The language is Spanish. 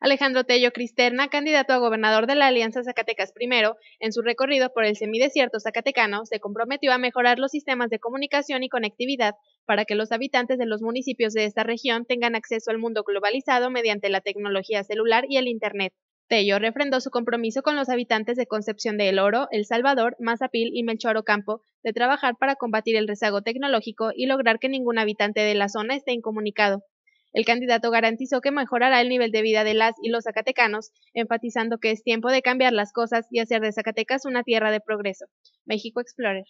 Alejandro Tello Cristerna, candidato a gobernador de la Alianza Zacatecas I, en su recorrido por el semidesierto zacatecano, se comprometió a mejorar los sistemas de comunicación y conectividad para que los habitantes de los municipios de esta región tengan acceso al mundo globalizado mediante la tecnología celular y el Internet. Tello refrendó su compromiso con los habitantes de Concepción de El Oro, El Salvador, Mazapil y Melchor Ocampo de trabajar para combatir el rezago tecnológico y lograr que ningún habitante de la zona esté incomunicado. El candidato garantizó que mejorará el nivel de vida de las y los zacatecanos, enfatizando que es tiempo de cambiar las cosas y hacer de Zacatecas una tierra de progreso. México Explorer.